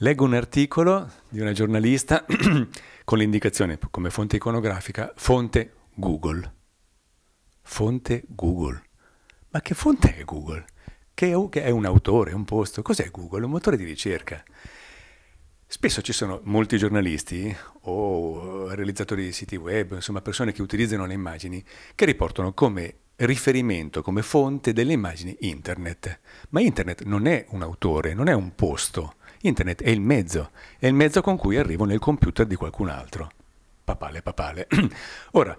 Leggo un articolo di una giornalista con l'indicazione come fonte iconografica fonte Google. Fonte Google. Ma che fonte è Google? Che è un autore, un posto? Cos'è Google? Un motore di ricerca. Spesso ci sono molti giornalisti o eh, realizzatori di siti web, insomma persone che utilizzano le immagini, che riportano come riferimento, come fonte delle immagini internet. Ma internet non è un autore, non è un posto Internet è il mezzo, è il mezzo con cui arrivo nel computer di qualcun altro. Papale, papale. Ora,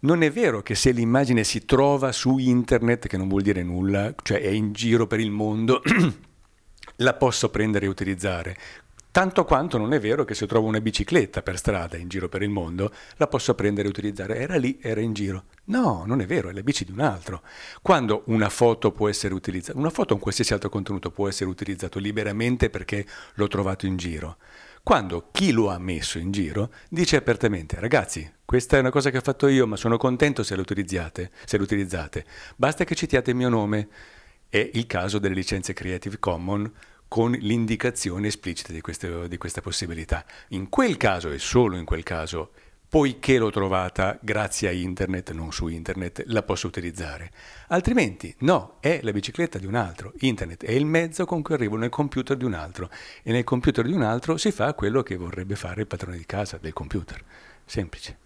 non è vero che se l'immagine si trova su internet, che non vuol dire nulla, cioè è in giro per il mondo, la posso prendere e utilizzare. Tanto quanto non è vero che se trovo una bicicletta per strada in giro per il mondo, la posso prendere e utilizzare. Era lì, era in giro. No, non è vero, è la bici di un altro. Quando una foto può essere utilizzata, una foto o un qualsiasi altro contenuto può essere utilizzato liberamente perché l'ho trovato in giro. Quando chi lo ha messo in giro dice apertamente, ragazzi, questa è una cosa che ho fatto io, ma sono contento se la utilizzate, se la utilizzate. Basta che citiate il mio nome. È il caso delle licenze Creative Commons con l'indicazione esplicita di, questo, di questa possibilità. In quel caso e solo in quel caso poiché l'ho trovata grazie a internet, non su internet, la posso utilizzare. Altrimenti no, è la bicicletta di un altro, internet è il mezzo con cui arrivo nel computer di un altro e nel computer di un altro si fa quello che vorrebbe fare il padrone di casa del computer. Semplice.